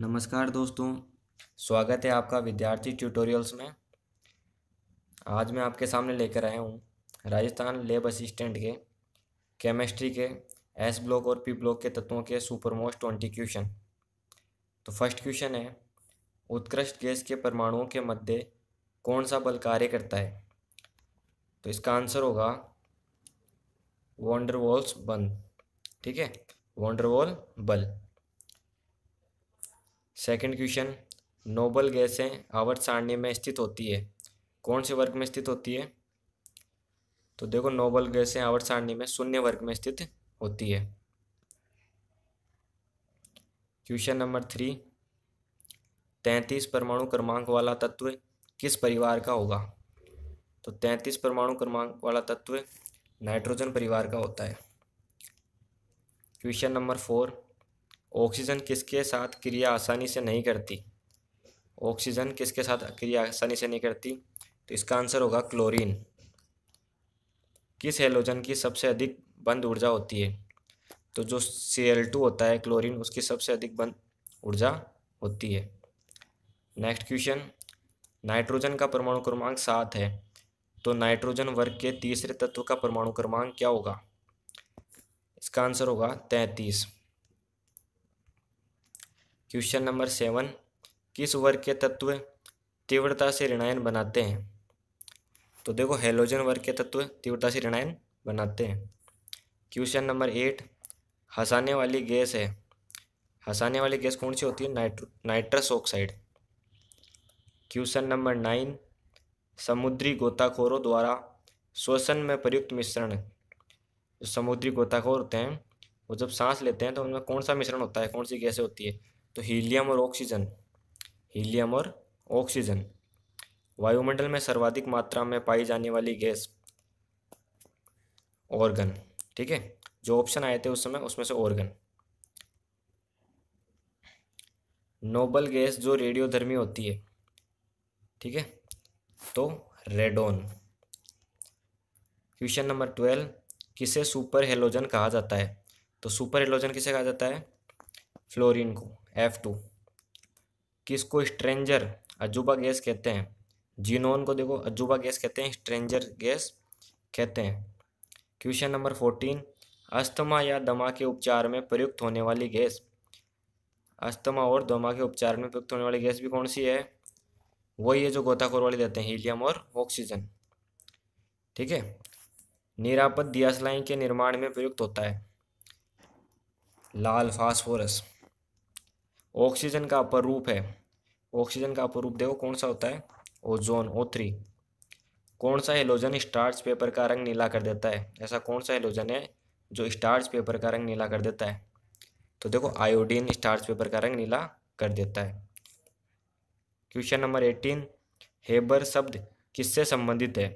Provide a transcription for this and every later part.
नमस्कार दोस्तों स्वागत है आपका विद्यार्थी ट्यूटोरियल्स में आज मैं आपके सामने लेकर आया हूँ राजस्थान लेब असिस्टेंट के केमिस्ट्री के एस ब्लॉक और पी ब्लॉक के तत्वों के सुपर मोस्ट ट्वेंटी क्वेश्चन तो फर्स्ट क्वेश्चन है उत्कृष्ट गैस के परमाणुओं के मध्य कौन सा बल कार्य करता है तो इसका आंसर होगा वॉन्डरवॉल्स बल ठीक है वॉन्डरवॉल बल सेकंड क्वेश्चन नोबल गैसें आवर्त सारणी में स्थित होती है कौन से वर्ग में स्थित होती है तो देखो नोबल गैसें आवर्त सारणी में शून्य वर्ग में स्थित होती है क्वेश्चन नंबर थ्री तैंतीस परमाणु क्रमांक वाला तत्व किस परिवार का होगा तो तैंतीस परमाणु क्रमांक वाला तत्व नाइट्रोजन परिवार का होता है क्वेश्चन नंबर फोर ऑक्सीजन किसके साथ क्रिया आसानी से नहीं करती ऑक्सीजन किसके साथ क्रिया आसानी से नहीं करती तो इसका आंसर होगा क्लोरीन किस हेलोजन की सबसे अधिक बंद ऊर्जा होती है तो जो सी एल टू होता है क्लोरीन उसकी सबसे अधिक बंद ऊर्जा होती है नेक्स्ट क्वेश्चन नाइट्रोजन का परमाणु क्रमांक सात है तो नाइट्रोजन वर्ग के तीसरे तत्व का परमाणु क्रमांक क्या होगा इसका आंसर होगा तैंतीस क्वेश्चन नंबर सेवन किस वर्ग के तत्व तीव्रता से ऋणायन बनाते हैं तो देखो हेलोजन वर्ग के तत्व तीव्रता से ऋणायन बनाते हैं क्वेश्चन नंबर एट हंसाने वाली गैस है हंसाने वाली गैस कौन सी होती है nitro nitrous oxide question number nine समुद्री गोताखोरों द्वारा श्वसन में प्रयुक्त मिश्रण जो समुद्री गोताखोर होते हैं वो जब सांस लेते हैं तो उनमें कौन सा मिश्रण होता है कौन सी गैसें होती है तो हीलियम और ऑक्सीजन हीलियम और ऑक्सीजन वायुमंडल में सर्वाधिक मात्रा में पाई जाने वाली गैस ऑर्गन ठीक है जो ऑप्शन आए थे उस समय उसमें से ऑर्गन नोबल गैस जो रेडियोधर्मी होती है ठीक है तो रेडोन क्वेश्चन नंबर ट्वेल्व किसे सुपर हेलोजन कहा जाता है तो सुपर हेलोजन किसे कहा जाता है फ्लोरीन को एफ टू किसको स्ट्रेंजर अजूबा गैस कहते हैं जीनोन को देखो अजूबा गैस कहते हैं स्ट्रेंजर गैस कहते हैं क्वेश्चन नंबर फोर्टीन अस्थमा या दमा के उपचार में प्रयुक्त होने वाली गैस अस्थमा और दमा के उपचार में प्रयुक्त होने वाली गैस भी कौन सी है वही है जो गोताखोर वाली देते हैं हीलियम और ऑक्सीजन ठीक है निरापद दियासलाई के निर्माण में प्रयुक्त होता है लाल फास्फोरस ऑक्सीजन का अपर रूप है ऑक्सीजन का अपर रूप देखो कौन सा होता है ओजोन ओ थ्री कौन सा हेलोजन स्टार्च पेपर का रंग नीला कर देता है ऐसा कौन सा हेलोजन है जो स्टार्च पेपर का रंग नीला कर देता है तो देखो आयोडीन स्टार्च पेपर का रंग नीला कर देता है क्वेश्चन नंबर एटीन हेबर शब्द किससे संबंधित है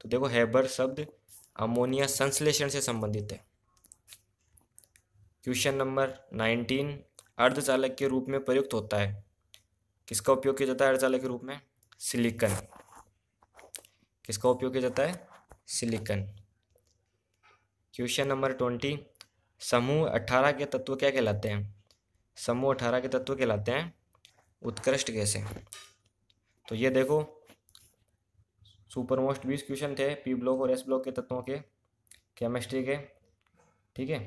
तो देखो हेबर शब्द अमोनिया संश्लेषण से संबंधित है क्वेश्चन नंबर नाइनटीन अर्धचालक के रूप में प्रयुक्त होता है किसका उपयोग किया जाता है अर्धचालक के रूप में सिलिकन किसका उपयोग किया जाता है सिलिकन क्वेश्चन नंबर ट्वेंटी समूह अठारह के तत्व क्या कहलाते हैं समूह अठारह के तत्व कहलाते हैं उत्कृष्ट कैसे तो ये देखो सुपर मोस्ट बीस क्वेश्चन थे पी ब्लॉक और एस ब्लॉक के तत्वों के केमिस्ट्री के ठीक है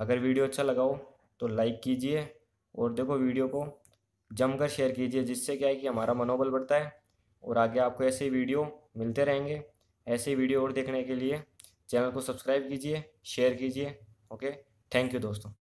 अगर वीडियो अच्छा लगाओ तो लाइक कीजिए और देखो वीडियो को जमकर शेयर कीजिए जिससे क्या है कि हमारा मनोबल बढ़ता है और आगे आपको ऐसे वीडियो मिलते रहेंगे ऐसे वीडियो और देखने के लिए चैनल को सब्सक्राइब कीजिए शेयर कीजिए ओके थैंक यू दोस्तों